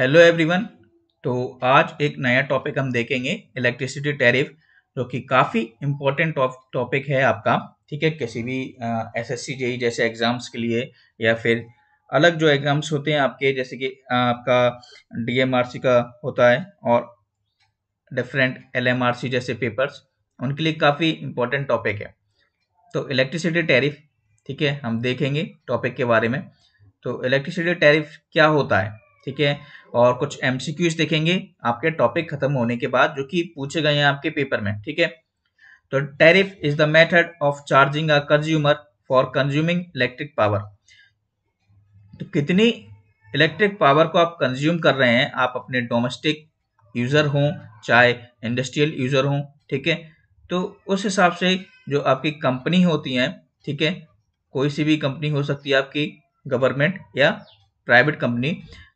Hello everyone तो आज एक नया टॉपिक हम देखेंगे इलेक्ट्रिसिटी टैरिफ जो कि काफ़ी इम्पोर्टेंट टॉपिक है आपका ठीक है किसी भी एस एस सी जैसे एग्ज़ाम्स के लिए या फिर अलग जो एग्ज़ाम्स होते हैं आपके जैसे कि आपका डी एम आर सी का होता है और different L M R C जैसे पेपर्स उनके लिए काफ़ी इम्पोर्टेंट टॉपिक है तो इलेक्ट्रिसिटी टैरिफ ठीक है हम देखेंगे टॉपिक के बारे में तो इलेक्ट्रिसिटी टैरिफ क्या होता है ठीक है और कुछ एम देखेंगे आपके टॉपिक खत्म होने के बाद जो कि पूछे गए हैं आपके पेपर में ठीक है तो tariff is the method of charging a consumer for consuming electric power तो कितनी इलेक्ट्रिक पावर को आप कंज्यूम कर रहे हैं आप अपने डोमेस्टिक यूजर हों चाहे इंडस्ट्रियल यूजर हों ठीक है तो उस हिसाब से जो आपकी कंपनी होती है ठीक है कोई सी भी कंपनी हो सकती है आपकी गवर्नमेंट या प्राइवेट कंपनी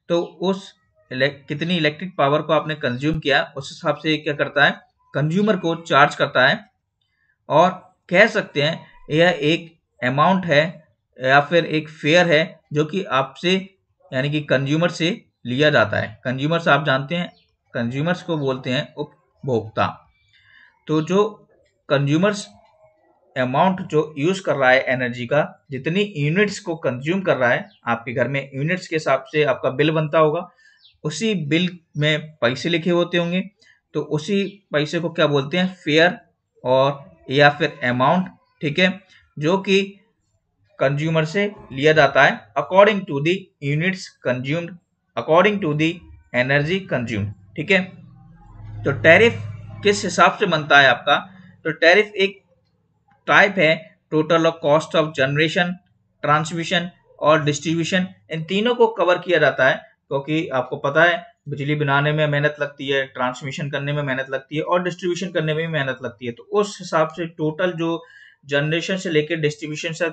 तो उस कितनी इलेक्ट्रिक पावर को आपने कंज्यूम किया उस हिसाब से क्या करता है कंज्यूमर को चार्ज करता है और कह सकते हैं यह एक अमाउंट है या फिर एक फेयर है जो कि आपसे यानी कि कंज्यूमर से लिया जाता है कंज्यूमर्स आप जानते हैं कंज्यूमर्स को बोलते हैं उपभोक्ता तो जो कंज्यूमर्स अमाउंट जो यूज कर रहा है एनर्जी का जितनी यूनिट्स को कंज्यूम कर रहा है आपके घर में यूनिट्स के हिसाब से आपका बिल बनता होगा उसी बिल में पैसे लिखे होते होंगे तो उसी पैसे को क्या बोलते हैं फेयर और या फिर अमाउंट ठीक है जो कि कंज्यूमर से लिया जाता है according to the units consumed according to the energy consume ठीक है तो टैरिफ किस हिसाब से बनता है आपका तो टैरिफ एक टाइप है total of cost of generation transmission और डिस्ट्रीब्यूशन इन तीनों को कवर किया जाता है क्योंकि आपको पता है बिजली बनाने में मेहनत लगती है ट्रांसमिशन करने में मेहनत लगती है और डिस्ट्रीब्यूशन करने में भी मेहनत लगती है तो उस हिसाब से टोटल जो जनरेशन से लेकर डिस्ट्रीब्यूशन से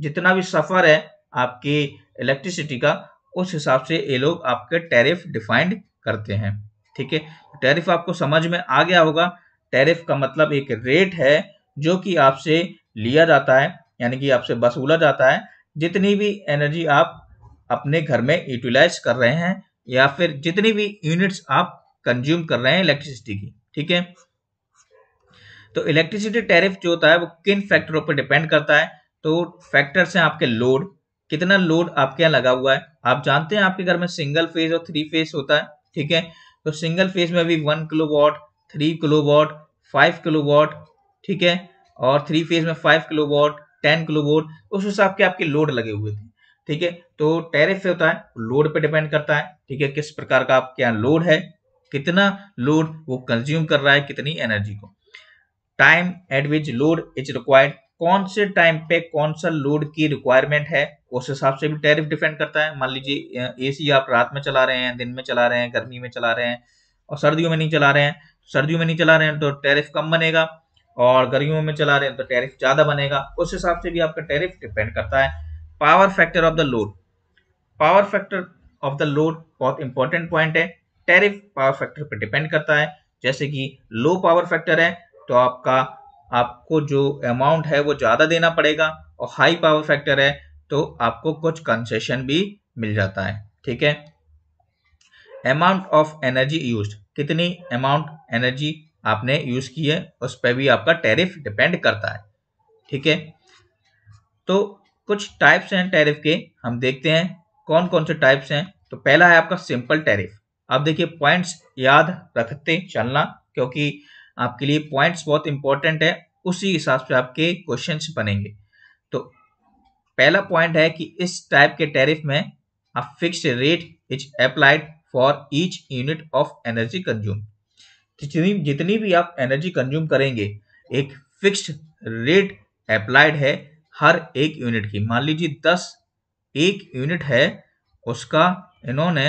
जितना भी सफ़र है आपकी इलेक्ट्रिसिटी का उस हिसाब से ये लोग आपके टैरिफ डिफाइंड करते हैं ठीक है टैरिफ आपको समझ में आ गया होगा टैरिफ का मतलब एक रेट है जो कि आपसे लिया जाता है यानी कि आपसे वसूला जाता है जितनी भी एनर्जी आप अपने घर में यूटिलाइज कर रहे हैं या फिर जितनी भी यूनिट्स आप कंज्यूम कर रहे हैं इलेक्ट्रिसिटी की ठीक है तो इलेक्ट्रिसिटी टैरिफ जो होता है वो किन फैक्टरों पर डिपेंड करता है तो फैक्टर्स हैं आपके लोड कितना लोड आपके यहाँ लगा हुआ है आप जानते हैं आपके घर में सिंगल फेज और थ्री फेज होता है ठीक है तो सिंगल फेज में भी one kilowatt three kilowatt five kilowatt ठीक है और थ्री फेज में five kilowatt ten kilowatt उस हिसाब के आपके लोड लगे हुए थे ठीक है तो टेरिफ होता है लोड पे डिपेंड करता है ठीक है किस प्रकार का आपके यहाँ लोड है कितना लोड वो कंज्यूम कर रहा है कितनी एनर्जी को time at which load is required कौन से टाइम पे कौन सा लोड की रिक्वायरमेंट है उस हिसाब से भी टेरिफ डिपेंड करता है मान लीजिए एसी आप रात में चला रहे हैं दिन में चला रहे हैं गर्मी में चला रहे हैं और सर्दियों में नहीं चला रहे हैं सर्दियों में नहीं चला रहे हैं तो टेरिफ कम बनेगा और गर्मियों में चला रहे हैं तो टैरिफ ज़्यादा बनेगा उस हिसाब से भी आपका टैरिफ डिपेंड करता है power factor of the load power factor of the load बहुत इंपॉर्टेंट पॉइंट है टैरिफ पावर फैक्टर पर डिपेंड करता है जैसे कि लो पावर फैक्टर है तो आपका आपको जो अमाउंट है वो ज़्यादा देना पड़ेगा और हाई पावर फैक्टर है तो आपको कुछ कंसेशन भी मिल जाता है ठीक है अमाउंट ऑफ एनर्जी यूज कितनी अमाउंट एनर्जी आपने यूज़ की है उस पर भी आपका टैरिफ डिपेंड करता है ठीक है तो कुछ टाइप्स हैं टैरिफ के हम देखते हैं कौन कौन से टाइप्स हैं तो पहला है आपका सिंपल टैरिफ आप देखिए पॉइंट्स याद रखते चलना क्योंकि आपके लिए पॉइंट्स बहुत इंपॉर्टेंट है उसी हिसाब से आपके क्वेश्चन बनेंगे तो पहला पॉइंट है कि इस टाइप के टैरिफ में आप fix rate is applied for each unit of energy consume जितनी जितनी भी आप एनर्जी कंज्यूम करेंगे एक फिक्स्ड रेट अप्लाइड है हर एक यूनिट की मान लीजिए दस एक यूनिट है उसका इन्होंने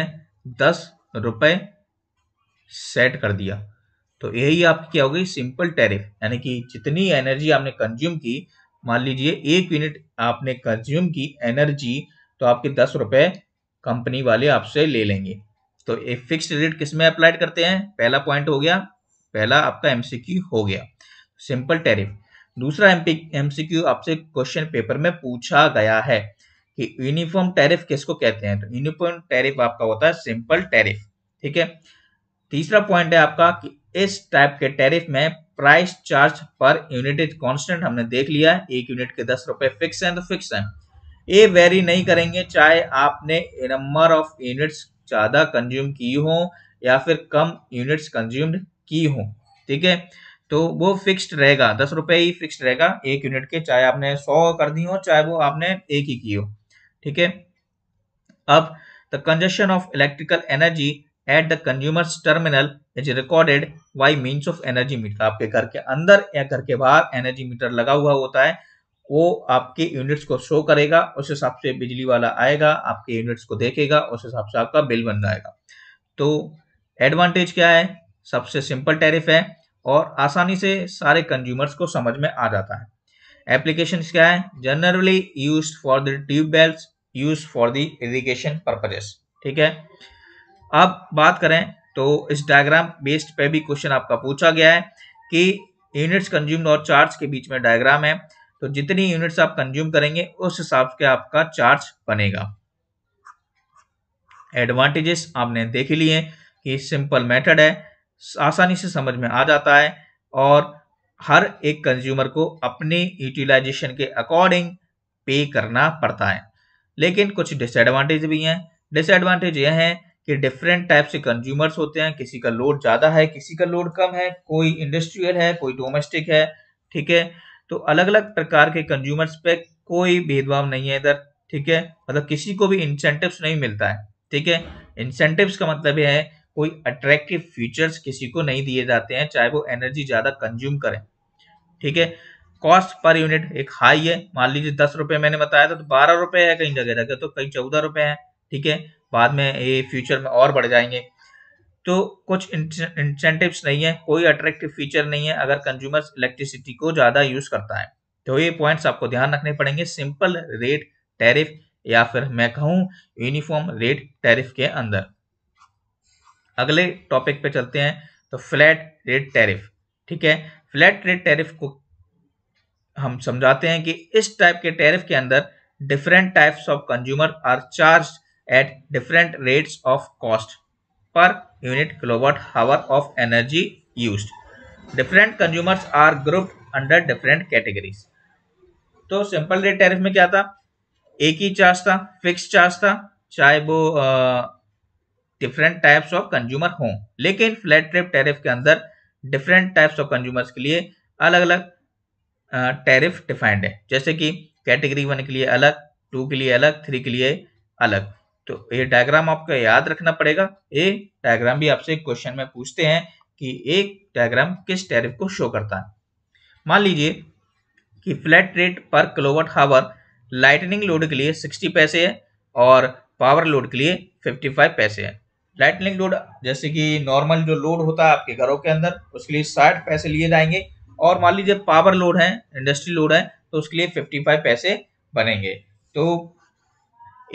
दस रुपये सेट कर दिया तो यही आपकी क्या होगी सिंपल टैरिफ यानी कि जितनी एनर्जी आपने कंज्यूम की मान लीजिए एक यूनिट आपने कंज्यूम की एनर्जी तो आपके दस रुपये कंपनी वाले आपसे ले लेंगे तो ये फिक्स्ड रेट किसमें अप्लाइड करते हैं पहला पॉइंट हो गया पहला आपका एमसीक्यू हो गया सिंपल टैरिफ दूसरा एमसीक्यू आपसे क्वेश्चन पेपर में पूछा गया है कि यूनिफॉर्म टैरिफ किसको कहते हैं तो यूनिफॉर्म टैरिफ आपका होता है सिंपल टैरिफ ठीक है तीसरा पॉइंट है आपका कि इस टाइप के टैरिफ में price charge per unit is constant हमने देख लिया एक यूनिट के दस रुपए फिक्स हैं तो फिक्स हैं ये वेरी नहीं करेंगे चाहे आपने नंबर ऑफ यूनिट्स ज़्यादा कंज्यूम की हो या फिर कम यूनिट्स कंज्यूम्ड की हो ठीक है तो वो फिक्स्ड रहेगा दस रुपए ही फिक्स्ड रहेगा एक यूनिट के चाहे आपने सौ कर दी हो चाहे वो आपने एक ही की हो ठीक है अब the consumption of electrical energy at the consumers terminal is recorded by means of energy meter आपके घर के अंदर या घर के बाहर एनर्जी मीटर लगा हुआ होता है वो आपके यूनिट्स को शो करेगा उस हिसाब से बिजली वाला आएगा आपके यूनिट्स को देखेगा उस हिसाब से आपका बिल बन जाएगा तो एडवांटेज क्या है सबसे सिंपल टैरिफ है और आसानी से सारे कंज्यूमर्स को समझ में आ जाता है एप्लीकेशन क्या है generally use for the tubewells use for the irrigation purposes ठीक है अब बात करें तो इस डायग्राम बेस्ड पे भी क्वेश्चन आपका पूछा गया है कि यूनिट्स कंज्यूम्ड और चार्ज के बीच में डायग्राम है तो जितनी यूनिट्स आप कंज्यूम करेंगे उस हिसाब से आपका चार्ज बनेगा एडवांटेजेस आपने देख ही लिए कि सिंपल मेथड है आसानी से समझ में आ जाता है और हर एक कंज्यूमर को अपने यूटिलाइजेशन के अकॉर्डिंग पे करना पड़ता है लेकिन कुछ डिसएडवांटेज भी हैं डिसएडवांटेज यह है कि डिफरेंट टाइप से कंज्यूमर्स होते हैं किसी का लोड ज़्यादा है किसी का लोड कम है कोई इंडस्ट्रियल है कोई डोमेस्टिक है ठीक है तो अलग अलग प्रकार के कंज्यूमर्स पे कोई भेदभाव नहीं है इधर ठीक है मतलब किसी को भी इंसेंटिव्स नहीं मिलता है ठीक है इंसेंटिव्स का मतलब है कोई अट्रैक्टिव फीचर्स किसी को नहीं दिए जाते हैं चाहे वो एनर्जी ज़्यादा कंज्यूम करें ठीक है कॉस्ट पर यूनिट एक हाई है मान लीजिए दस रुपये मैंने बताया था तो बारह रुपए है कहीं जगह जगह तो कहीं चौदह रुपए है ठीक है बाद में ये फ्यूचर में और बढ़ जाएंगे तो कुछ इंसेंटिव्स नहीं है कोई अट्रैक्टिव फीचर नहीं है अगर कंज्यूमर्स इलेक्ट्रिसिटी को ज़्यादा यूज़ करता है तो ये पॉइंट्स आपको ध्यान रखने पड़ेंगे सिंपल रेट टैरिफ या फिर मैं कहूँ यूनिफॉर्म रेट टैरिफ के अंदर अगले टॉपिक पे चलते हैं तो फ्लैट रेट टैरिफ ठीक है फ्लैट रेट टैरिफ को हम समझाते हैं कि इस टाइप के टैरिफ के अंदर different types of consumer are charge at different rates of cost per unit kilowatt hour of energy used. Different consumers are grouped under different categories. तो सिंपल रेट टैरिफ में क्या था एक ही चार्ज था फिक्स चार्ज था चाहे वो डिफरेंट टाइप्स ऑफ कंज्यूमर हो लेकिन फ्लैट रेट टैरिफ के अंदर डिफरेंट टाइप्स ऑफ कंज्यूमर्स के लिए अलग अलग टैरिफ डिफाइंड है जैसे कि कैटेगरी वन के लिए अलग टू के लिए अलग थ्री के लिए अलग तो ये डायग्राम आपको याद रखना पड़ेगा ये डायग्राम भी आपसे क्वेश्चन में पूछते हैं कि एक डायग्राम किस टैरिफ को शो करता है मान लीजिए कि flat rate per kilowatt hour lightning load के लिए 60 पैसे है और पावर लोड के लिए 55 पैसे है लाइटनिंग लोड जैसे कि नॉर्मल जो लोड होता है आपके घरों के अंदर उसके लिए 60 पैसे लिए जाएंगे और मान लीजिए पावर लोड है इंडस्ट्री लोड है तो उसके लिए 55 पैसे बनेंगे तो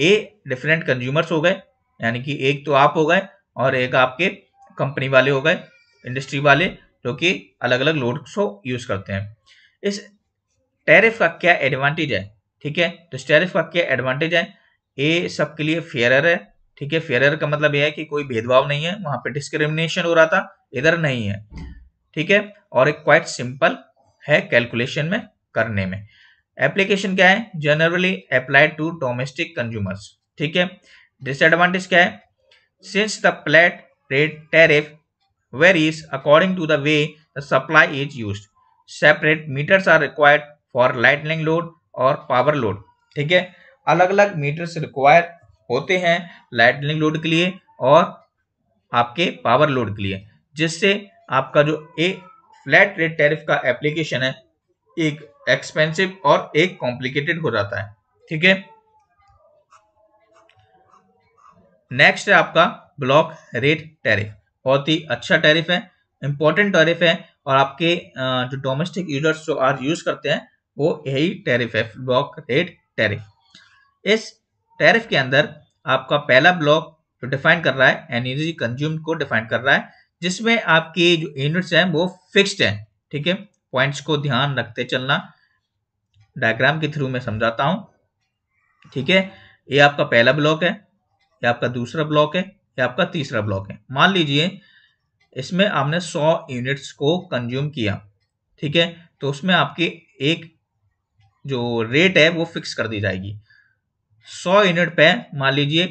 ए डिफरेंट कंज्यूमर्स हो गए यानी कि एक तो आप हो गए और एक आपके कंपनी वाले हो गए इंडस्ट्री वाले जो कि अलग अलग लोड को यूज़ करते हैं इस टैरिफ का क्या एडवांटेज है ठीक है तो इस टैरिफ का क्या एडवांटेज है ए सबके लिए फेयर है ठीक है फेयर का मतलब यह है कि कोई भेदभाव नहीं है वहां पे डिस्क्रिमिनेशन हो रहा था इधर नहीं है ठीक है और एक क्वाइट सिंपल है कैलकुलेशन में करने में एप्लीकेशन क्या है generally applied to domestic consumers ठीक है डिसएडवांटेज क्या है since the flat rate tariff is according to the way the supply is use separate meters are required for lightning load और पावर लोड ठीक है अलग अलग मीटर्स रिक्वायर होते हैं लाइटनिंग लोड के लिए और आपके पावर लोड के लिए जिससे आपका जो ए फ्लैट रेट टैरिफ का एप्लीकेशन है एक एक्सपेंसिव और एक कॉम्प्लिकेटेड हो जाता है ठीक है नेक्स्ट है आपका ब्लॉक रेट टैरिफ बहुत ही अच्छा टैरिफ है इंपॉर्टेंट टैरिफ है और आपके जो डोमेस्टिक यूजर्स जो आज यूज करते हैं वो यही टैरिफ है ब्लॉक रेट टैरिफ इस टैरिफ के अंदर आपका पहला ब्लॉक जो डिफाइन कर रहा है एनर्जी कंज्यूम को डिफाइन कर रहा है जिसमें आपकी जो यूनिट्स हैं वो फिक्स्ड हैं ठीक है पॉइंट्स को ध्यान रखते चलना डायग्राम के थ्रू मैं समझाता हूं ठीक है ये आपका पहला ब्लॉक है ये आपका दूसरा ब्लॉक है ये आपका तीसरा ब्लॉक है मान लीजिए इसमें आपने 100 यूनिट्स को कंज्यूम किया ठीक है तो उसमें आपकी एक जो रेट है वो फिक्स कर दी जाएगी 100 यूनिट पे मान लीजिए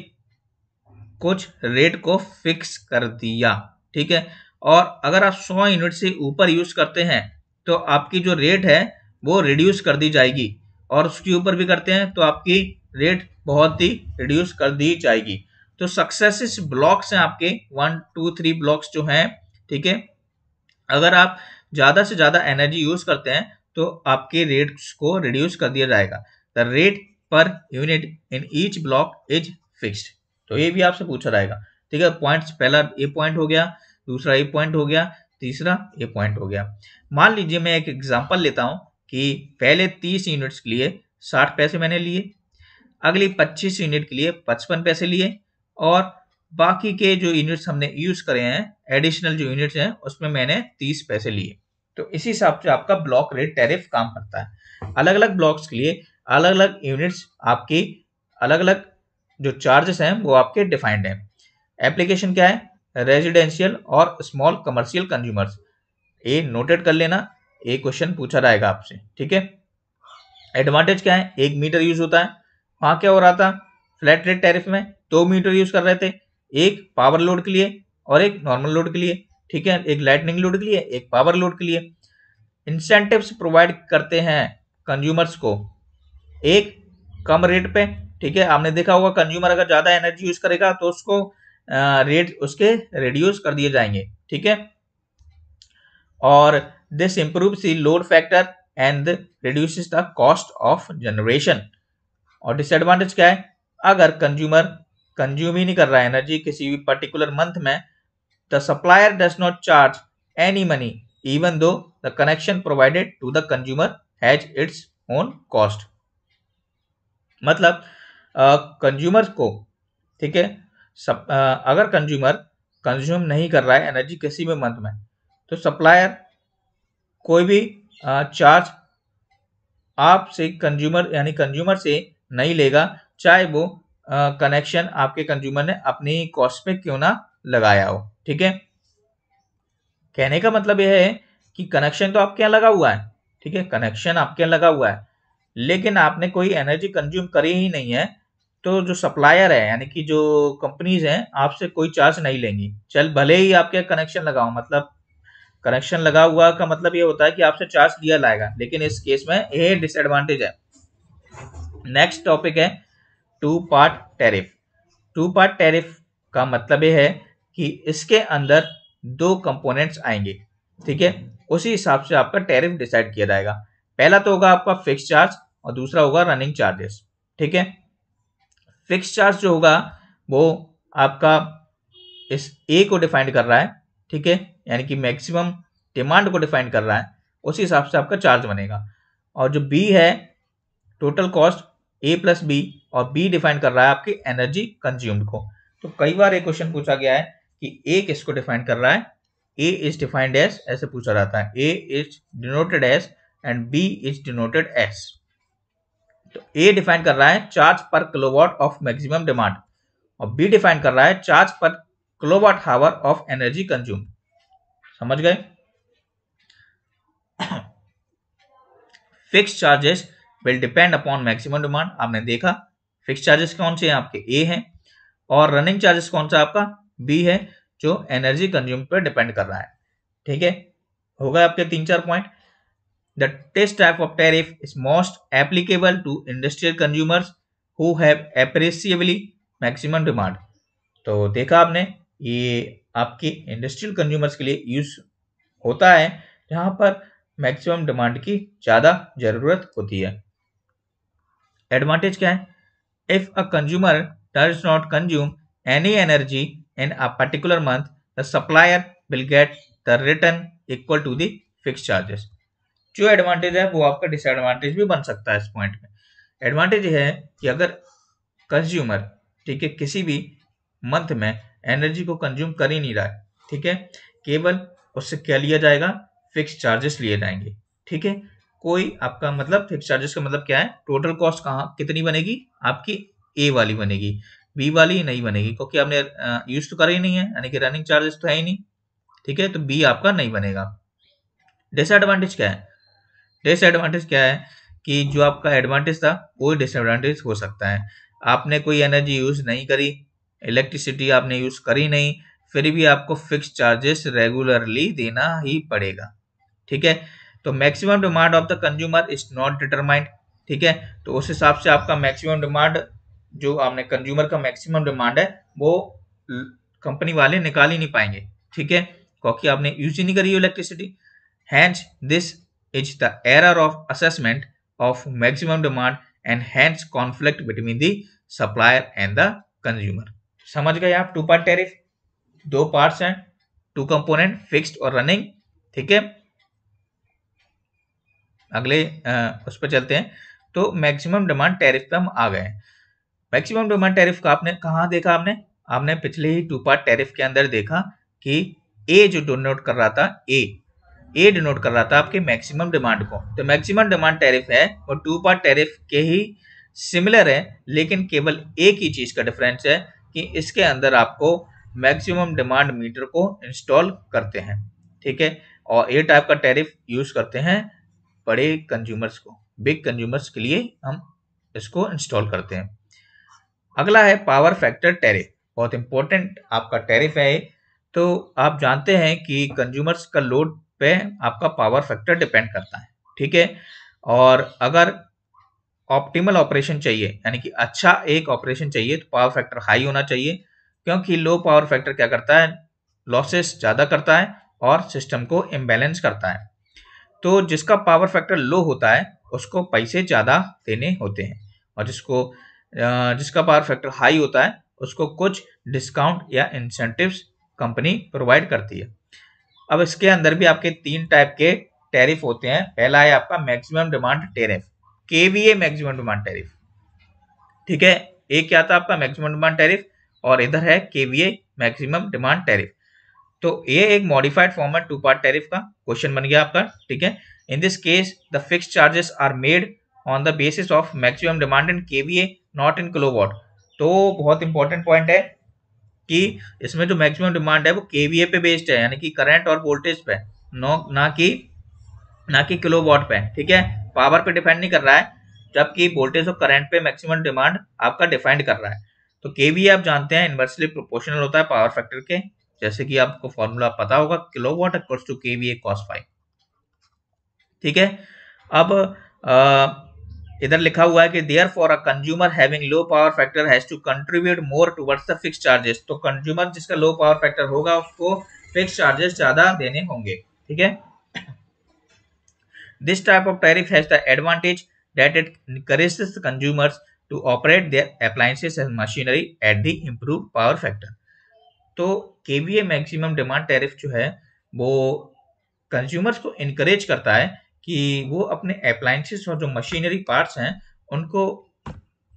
कुछ रेट को फिक्स कर दिया ठीक है और अगर आप 100 यूनिट से ऊपर यूज करते हैं तो आपकी जो रेट है वो रिड्यूस कर दी जाएगी और उसके ऊपर भी करते हैं तो आपकी रेट बहुत ही रिड्यूस कर दी जाएगी तो सक्सेसिस ब्लॉक्स हैं आपके वन टू थ्री ब्लॉक्स जो हैं ठीक है अगर आप ज़्यादा से ज़्यादा एनर्जी यूज़ करते हैं तो आपके रेट्स को रिड्यूस कर दिया जाएगा the rate per unit in each block is fixed तो ये भी आपसे पूछा जाएगा ठीक है पॉइंट पहला ए पॉइंट हो गया दूसरा ए पॉइंट हो गया तीसरा ए पॉइंट हो गया मान लीजिए मैं एक एग्जाम्पल लेता हूँ कि पहले तीस यूनिट्स के लिए साठ पैसे मैंने लिए अगली पच्चीस यूनिट के लिए पचपन पैसे लिए और बाकी के जो यूनिट्स हमने यूज करे हैं एडिशनल जो यूनिट्स हैं उसमें मैंने तीस पैसे लिए तो इसी हिसाब से आपका ब्लॉक रेट टैरिफ काम करता है अलग अलग ब्लॉक्स के लिए अलग अलग यूनिट्स आपकी अलग अलग जो चार्जेस हैं वो आपके डिफाइंड हैं एप्लीकेशन क्या है रेजिडेंशियल और स्मॉल कमर्शियल कंज्यूमर्स ये नोटेड कर लेना एक क्वेश्चन पूछा जाएगा आपसे ठीक है एडवांटेज क्या है एक मीटर यूज होता है वहां क्या हो रहा था फ्लैट रेट टैरिफ में दो मीटर यूज कर रहे थे एक पावर लोड के लिए और एक नॉर्मल लोड के लिए ठीक है एक लाइटनिंग लोड के लिए एक पावर लोड के लिए इंसेंटिव प्रोवाइड करते हैं कंज्यूमर्स को एक कम रेट पे ठीक है आपने देखा होगा कंज्यूमर अगर ज़्यादा एनर्जी यूज करेगा तो उसको रेट उसके रिड्यूस कर दिए जाएंगे ठीक है और This improves the load factor and reduces the cost of generation. और डिसएडवांटेज क्या है अगर कंज्यूमर कंज्यूम ही नहीं कर रहा है एनर्जी किसी भी पर्टिकुलर मंथ में the supplier does not charge any money even though the connection provided to the consumer has its own cost मतलब कंज्यूमर को ठीक है सब अगर कंज्यूमर कंज्यूम नहीं कर रहा है एनर्जी किसी भी मंथ में तो सप्लायर कोई भी चार्ज आपसे कंज्यूमर यानी कंज्यूमर से नहीं लेगा चाहे वो कनेक्शन आपके कंज्यूमर ने अपनी कॉस्ट पे क्यों ना लगाया हो ठीक है कहने का मतलब यह है कि कनेक्शन तो आपके यहाँ लगा हुआ है ठीक है कनेक्शन आपके यहाँ लगा हुआ है लेकिन आपने कोई एनर्जी कंज्यूम करी ही नहीं है तो जो सप्लायर है यानी कि जो कंपनीज हैं आपसे कोई चार्ज नहीं लेंगी चल भले ही आपके कनेक्शन लगाओ मतलब कनेक्शन लगा हुआ का मतलब ये होता है कि आपसे चार्ज लिया लाएगा लेकिन इस केस में ये डिसएडवांटेज है नेक्स्ट टॉपिक है two part tariff two part tariff का मतलब ये है कि इसके अंदर दो कंपोनेंट्स आएंगे ठीक है उसी हिसाब से आपका टैरिफ डिसाइड किया जाएगा पहला तो होगा आपका फिक्स चार्ज और दूसरा होगा रनिंग चार्जेस ठीक है फिक्स चार्ज जो होगा वो आपका इस ए को डिफाइंड कर रहा है ठीक है यानी कि मैक्सिमम डिमांड को डिफाइन कर रहा है उसी हिसाब से आपका चार्ज बनेगा और जो बी है total cost A plus B और बी डिफाइन कर रहा है आपकी एनर्जी कंज्यूम्ड को तो कई बार ये क्वेश्चन पूछा गया है कि ए किसको डिफाइन कर रहा है ए इज डिफाइंड एस ऐसे पूछा जाता है A is denoted S and B is denoted S तो ए डिफाइन कर रहा है charge per kilowatt of maximum demand और बी डिफाइन कर रहा है charge per kilowatt hour of energy consumed समझ गए fix charges will depend upon maximum demand आपने देखा फिक्स चार्जेस कौन से हैं आपके ए हैं और रनिंग चार्जेस कौन सा आपका बी है जो एनर्जी कंज्यूम पर डिपेंड कर रहा है ठीक है हो गए आपके तीन चार point the test type of tariff is most applicable to industrial consumers who have appreciably maximum demand तो देखा आपने ये आपके इंडस्ट्रियल कंज्यूमर्स के लिए यूज होता है जहां पर मैक्सिमम डिमांड की ज़्यादा ज़रूरत होती है एडवांटेज क्या है if a consumer does not consume any energy in a particular month the supplier will get the return equal to the fix charges जो एडवांटेज है वो आपका डिसएडवांटेज भी बन सकता है इस पॉइंट में एडवांटेज है कि अगर कंज्यूमर ठीक है किसी भी मंथ में एनर्जी को कंज्यूम कर ही नहीं रहा है ठीक है केवल उससे क्या लिया जाएगा फिक्स चार्जेस लिए जाएंगे ठीक है कोई आपका मतलब फिक्स चार्जेस का मतलब क्या है टोटल कॉस्ट कहाँ कितनी बनेगी आपकी ए वाली बनेगी बी वाली नहीं बनेगी क्योंकि आपने यूज तो करा ही नहीं है यानी कि रनिंग चार्जेस तो है ही नहीं ठीक है तो बी आपका नहीं बनेगा डिसएडवांटेज क्या है डिसएडवांटेज क्या है कि जो आपका एडवांटेज था वो डिसएडवांटेज हो सकता है आपने कोई एनर्जी यूज नहीं करी इलेक्ट्रिसिटी आपने यूज़ करी नहीं फिर भी आपको फिक्स चार्जेस रेगुलरली देना ही पड़ेगा ठीक है तो maximum demand of the consumer is not determined ठीक है तो उस हिसाब से आपका मैक्सिमम डिमांड जो आपने कंज्यूमर का मैक्सिमम डिमांड है वो कंपनी वाले निकाल ही नहीं पाएंगे ठीक है क्योंकि आपने यूज ही नहीं करी electricity hence this is the error of assessment of maximum demand and hence conflict between the supplier and the consumer समझ गए आप टू पार्ट टैरिफ दो पार्ट्स हैं टू कंपोनेंट फिक्स्ड और रनिंग ठीक है अगले उस पर चलते हैं तो मैक्सिमम डिमांड टैरिफ पे हम आ गए मैक्सिमम डिमांड टैरिफ का आपने कहा देखा आपने आपने पिछले ही टू पार्ट टैरिफ के अंदर देखा कि ए जो डोनोट कर रहा था ए ए डिनोट कर रहा था आपके मैक्सिमम डिमांड को तो मैक्सिमम डिमांड टैरिफ है वो टू पार्ट टैरिफ के ही सिमिलर है लेकिन केवल एक ही चीज़ का डिफरेंस है कि इसके अंदर आपको मैक्सिमम डिमांड मीटर को इंस्टॉल करते हैं ठीक है और ये टाइप का टैरिफ यूज करते हैं बड़े कंज्यूमर्स को बिग कंज्यूमर्स के लिए हम इसको इंस्टॉल करते हैं अगला है पावर फैक्टर टैरिफ बहुत इंपॉर्टेंट आपका टैरिफ है तो आप जानते हैं कि कंज्यूमर्स का लोड पे आपका पावर फैक्टर डिपेंड करता है ठीक है और अगर ऑप्टिमल ऑपरेशन चाहिए यानी कि अच्छा एक ऑपरेशन चाहिए तो पावर फैक्टर हाई होना चाहिए क्योंकि लो पावर फैक्टर क्या करता है लॉसेस ज़्यादा करता है और सिस्टम को इम्बेलेंस करता है तो जिसका पावर फैक्टर लो होता है उसको पैसे ज़्यादा देने होते हैं और जिसको जिसका पावर फैक्टर हाई होता है उसको कुछ डिस्काउंट या इंसेंटिव्स कंपनी प्रोवाइड करती है अब इसके अंदर भी आपके तीन टाइप के टैरिफ होते हैं पहला है आपका maximum demand tariff KVA maximum demand tariff ठीक है एक क्या था आपका मैक्सिमम डिमांड टैरिफ और इधर है केवीए मैक्सिमम डिमांड टैरिफ तो ये एक मॉडिफाइड फॉर्म है टू पार्ट टैरिफ का क्वेश्चन बन गया आपका ठीक है in this case the fix charges are made on the basis of maximum demand in KVA not in kilowatt तो बहुत इंपॉर्टेंट पॉइंट है कि इसमें जो मैक्सिमम डिमांड है वो केवीए पे बेस्ड है यानी कि करंट और वोल्टेज पे नो ना कि ना कि किलो वॉट पे ठीक है पावर पे डिपेंड नहीं कर रहा है जबकि वोल्टेज और करंट पे मैक्सिमम डिमांड आपका डिफाइंड कर रहा है तो के वी आप जानते हैं इन्वर्सली प्रोपोर्शनल होता है पावर फैक्टर के जैसे कि आपको फॉर्मूला पता होगा kilowatt equals to K V A cos phi ठीक है अब इधर लिखा हुआ है कि there for a consumer having low power factor has to contribute more towards the fix charges तो कंज्यूमर जिसका लो पावर फैक्टर होगा उसको फिक्स चार्जेस ज्यादा देने होंगे ठीक है This type of tariff has the advantage that it encourages consumers to operate their appliances and machinery at the improved power factor. to kva maximum demand tariff jo hai wo consumers ko encourage karta hai ki wo apne appliances aur jo machinery parts hain unko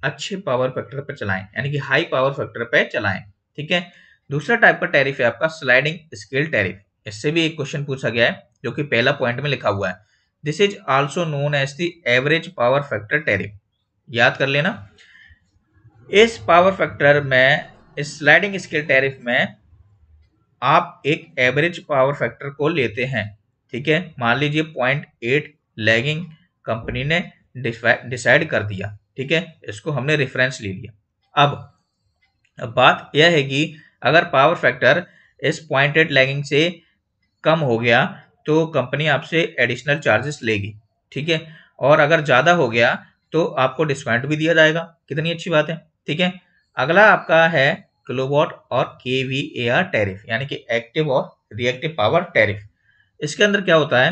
अच्छे power factor पर चलाएं यानी कि high power factor पर चलाएं ठीक है दूसरा टाइप का टैरिफ है आपका स्लाइडिंग स्केल टैरिफ इससे भी एक क्वेश्चन पूछा गया है जो कि पहला पॉइंट में लिखा हुआ है this is also known as the average power factor tariff याद कर लेना इस पावर फैक्टर में इस स्लाइडिंग स्केल टैरिफ में आप एक एवरेज पावर फैक्टर को लेते हैं ठीक है मान लीजिए पॉइंट एट लैगिंग कंपनी ने डिसाइड कर दिया ठीक है इसको हमने रेफरेंस ले लिया अब, अब बात यह है कि अगर पावर फैक्टर इस पॉइंट एट लैगिंग से कम हो गया तो कंपनी आपसे एडिशनल चार्जेस लेगी ठीक है और अगर ज़्यादा हो गया तो आपको डिस्काउंट भी दिया जाएगा कितनी अच्छी बात है ठीक है अगला आपका है किलोवाट और के वी ए आर टैरिफ यानी कि एक्टिव और रिएक्टिव पावर टैरिफ इसके अंदर क्या होता है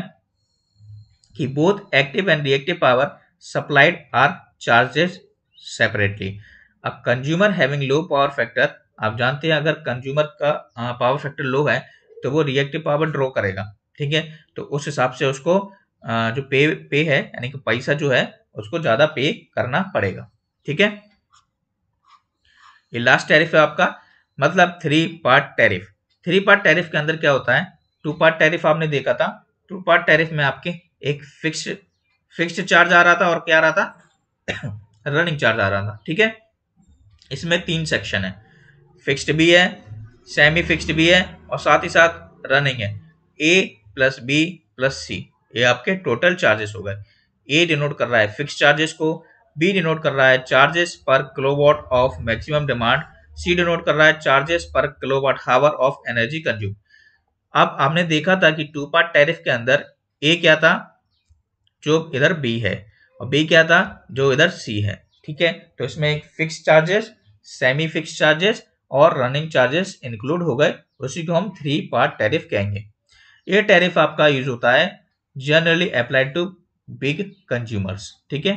कि both active and reactive power supplied are charges separately अब consumer having low power factor आप जानते हैं अगर कंज्यूमर का पावर फैक्टर लो है तो वो रिएक्टिव पावर ड्रॉ करेगा ठीक है तो उस हिसाब से उसको जो पे पे है यानी कि पैसा जो है उसको ज़्यादा पे करना पड़ेगा ठीक है ये लास्ट टैरिफ है आपका मतलब three part tariff three part tariff के अंदर क्या होता है टू पार्ट टैरिफ आपने देखा था टू पार्ट टैरिफ में आपके एक फिक्स फिक्स चार्ज आ रहा था और क्या आ रहा था रनिंग चार्ज आ रहा था ठीक है इसमें तीन सेक्शन है फिक्स्ड भी है सेमी फिक्स्ड भी है और साथ ही साथ रनिंग है A plus B plus C ये आपके टोटल चार्जेस हो गए ए डिनोट कर रहा है फिक्स चार्जेस को बी डिनोट कर रहा है charges per kilowatt of maximum demand C denote कर रहा है charges per kilowatt hour of energy consume अब आपने देखा था कि टू पार्ट टैरिफ के अंदर ए क्या था जो इधर बी है और बी क्या था जो इधर सी है ठीक है तो इसमें एक fix charges semi fix charges और रनिंग चार्जेस इंक्लूड हो गए उसी को हम थ्री पार्ट टैरिफ कहेंगे ये टैरिफ आपका यूज होता है generally applied to big consumers ठीक है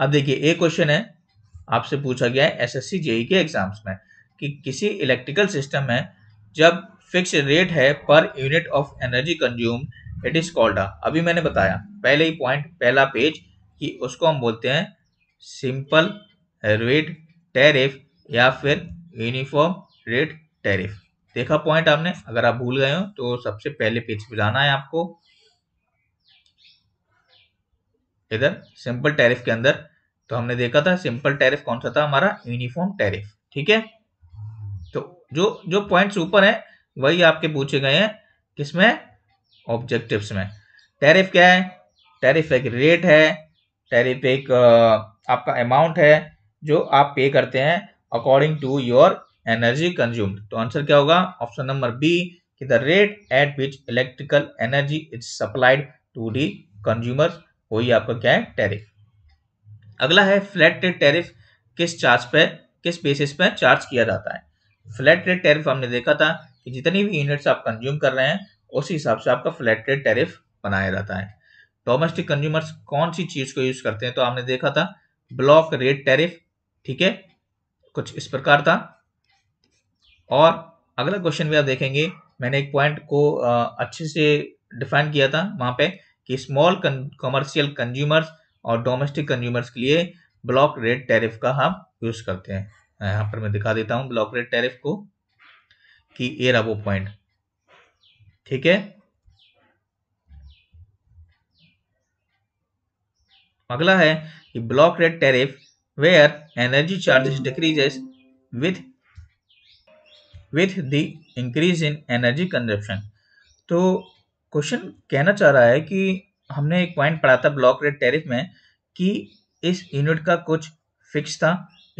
अब देखिए एक क्वेश्चन है आपसे पूछा गया है एसएससी जेई e के एग्जाम्स में कि किसी इलेक्ट्रिकल सिस्टम में जब फिक्स रेट है per unit of energy consume it is called अभी मैंने बताया पहले ही पॉइंट पहला पेज कि उसको हम बोलते हैं सिंपल रेट टैरिफ या फिर यूनिफॉर्म रेट टैरिफ देखा पॉइंट आपने अगर आप भूल गए हो तो सबसे पहले पेज पे जाना है आपको इधर सिंपल टैरिफ के अंदर तो हमने देखा था सिंपल टैरिफ कौन सा था हमारा यूनिफॉर्म टैरिफ ठीक है तो जो जो पॉइंट्स ऊपर है वही आपके पूछे गए हैं किसमें ऑब्जेक्टिव्स में टैरिफ क्या है टैरिफ एक रेट है टैरिफ एक आपका अमाउंट है जो आप पे करते हैं according to your energy consumed तो आंसर क्या होगा ऑप्शन नंबर बी कि the rate at which electrical energy is supplied to the consumer वही आपका क्या है टैरिफ अगला है फ्लैट रेट टैरिफ किस चार्ज पे किस बेसिस पे चार्ज किया जाता है फ्लैट रेट टैरिफ हमने देखा था कि जितनी भी यूनिट्स आप कंज्यूम कर रहे हैं उसी हिसाब से आपका फ्लैट रेट टैरिफ बनाया जाता है डोमेस्टिक कंज्यूमर्स कौन सी चीज को यूज करते हैं तो आपने देखा था ब्लॉक रेट टैरिफ ठीक है कुछ इस प्रकार था और अगला क्वेश्चन भी आप देखेंगे मैंने एक पॉइंट को अच्छे से डिफाइन किया था वहाँ पे कि स्मॉल कमर्शियल कंज्यूमर्स और डोमेस्टिक कंज्यूमर्स के लिए ब्लॉक रेट टैरिफ का हम यूज़ करते हैं यहाँ पर मैं दिखा देता हूँ ब्लॉक रेट टैरिफ को कि ये रहा वो पॉइंट ठीक है अगला है कि block rate tariff where energy charges decreases with with the increase in energy consumption तो क्वेश्चन कहना चाह रहा है कि हमने एक पॉइंट पढ़ा था ब्लॉक रेट टैरिफ में कि इस यूनिट का कुछ फिक्स था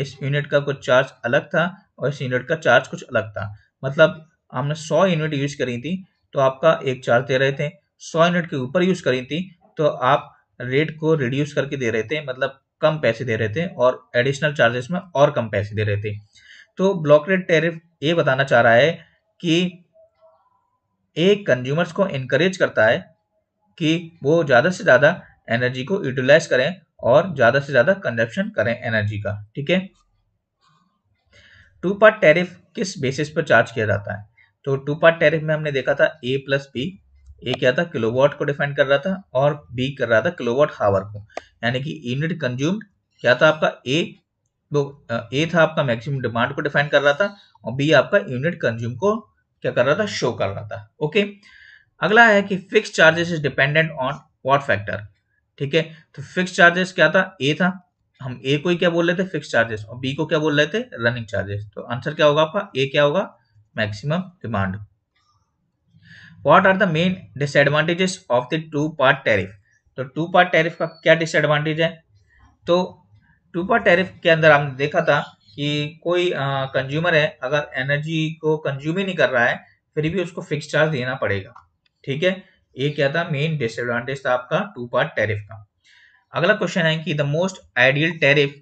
इस यूनिट का कुछ चार्ज अलग था और इस यूनिट का चार्ज कुछ अलग था मतलब हमने 100 यूनिट यूज करी थी तो आपका एक चार्ज दे रहे थे 100 यूनिट के ऊपर यूज करी थी तो आप रेट को रिड्यूस करके दे रहे थे मतलब कम पैसे दे रहे थे और एडिशनल चार्जेस में और कम पैसे दे रहे थे तो ब्लॉक रेट टेरिफ ये बताना चाह रहा है कि एक कंज्यूमर्स को इनक्रेज करता है कि वो ज़्यादा से ज़्यादा एनर्जी को यूटिलाइज करें और ज़्यादा से ज़्यादा कंजप्शन करें एनर्जी का ठीक है टू पार्ट टैरिफ किस बेसिस पर चार्ज किया जाता है तो टू पार्ट टैरिफ में हमने देखा था ए प्लस बी ए क्या था किलोवाट को डिफाइन कर रहा था और बी कर रहा था किलोवाट हावर को यानी कि यूनिट कंज्यूम्ड क्या था आपका ए तो ए था आपका मैक्सिमम डिमांड को डिफाइन कर रहा था और बी आपका यूनिट कंज्यूम को क्या कर रहा था शो कर रहा था ओके अगला है कि fix charges is dependent on what factor ठीक है तो फिक्स चार्जेस क्या था ए था हम ए को ही क्या बोल रहे थे फिक्स चार्जेस और बी को क्या बोल रहे थे रनिंग चार्जेस तो आंसर क्या होगा आपका ए क्या होगा maximum demand what are the main disadvantages of the two part tariff तो टू पार्ट टैरिफ का क्या डिसएडवांटेज है तो सुपर टैरिफ के अंदर हमने देखा था कि कोई कंज्यूमर है अगर एनर्जी को कंज्यूम ही नहीं कर रहा है फिर भी उसको फिक्स चार्ज देना पड़ेगा ठीक है ये क्या था मेन डिसएडवांटेज था आपका टू पार्ट टैरिफ का अगला क्वेश्चन है कि the most ideal tariff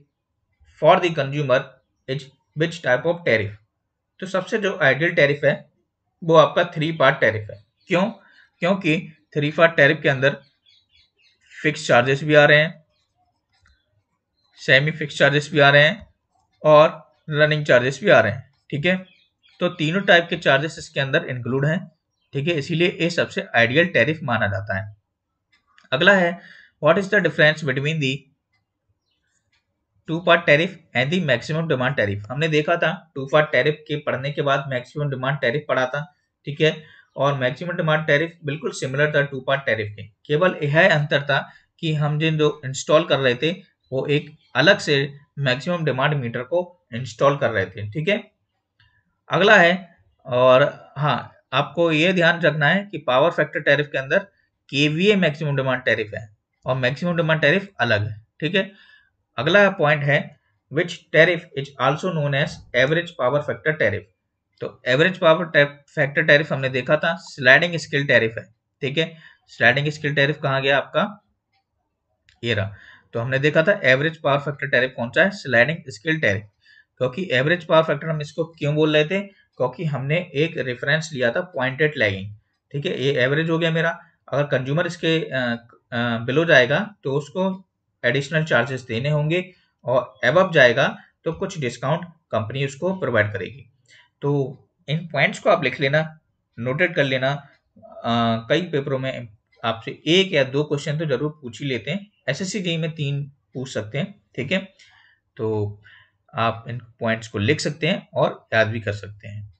for the consumer is which type of tariff तो सबसे जो आइडियल टैरिफ है वो आपका थ्री पार्ट टैरिफ है क्यों क्योंकि थ्री पार्ट टैरिफ के अंदर फिक्स चार्जेस भी आ रहे हैं सेमी फिक्स चार्जेस भी आ रहे हैं और रनिंग चार्जेस भी आ रहे हैं ठीक है तो तीनों टाइप के चार्जेस इसके अंदर इंक्लूड हैं ठीक है इसीलिए ये सबसे आइडियल टैरिफ माना जाता है अगला है what is the difference between the two part tariff and the maximum demand tariff हमने देखा था टू पार्ट टैरिफ के पढ़ने के बाद मैक्सिमम डिमांड टैरिफ पढ़ा था ठीक है और मैक्सिमम डिमांड टैरिफ बिल्कुल सिमिलर था टू पार्ट टैरिफ के केवल यह अंतर था कि हम जिन जो इंस्टॉल कर रहे थे वो एक अलग से मैक्सिमम डिमांड मीटर को इंस्टॉल कर रहे थे ठीक है अगला है और हाँ आपको ये ध्यान रखना है कि पावर फैक्टर टैरिफ के अंदर केवीए मैक्सिमम डिमांड टैरिफ है और मैक्सिमम डिमांड टैरिफ अलग है ठीक है अगला पॉइंट है which tariff is also known as average power factor tariff तो एवरेज पावर फैक्टर टैरिफ हमने देखा था स्लाइडिंग स्किल टैरिफ है ठीक है स्लाइडिंग स्किल टैरिफ कहा गया आपका ये रहा तो हमने देखा था एवरेज पावर फैक्टर टैरिफ कौन सा है स्लाइडिंग स्केल टैरिफ क्योंकि एवरेज पावर फैक्टर हम इसको क्यों बोल रहे थे क्योंकि हमने एक रेफरेंस लिया था पॉइंटेड लैगिंग ठीक है ये एवरेज हो गया मेरा अगर कंज्यूमर इसके बिलो जाएगा तो उसको एडिशनल चार्जेस देने होंगे और एब जाएगा तो कुछ डिस्काउंट कंपनी उसको प्रोवाइड करेगी तो इन पॉइंट्स को आप लिख लेना नोटेड कर लेना आ, कई पेपरों में आपसे एक या दो क्वेश्चन तो जरूर पूछ ही लेते हैं एसएससी एस में तीन पूछ सकते हैं ठीक है तो आप इन पॉइंट्स को लिख सकते हैं और याद भी कर सकते हैं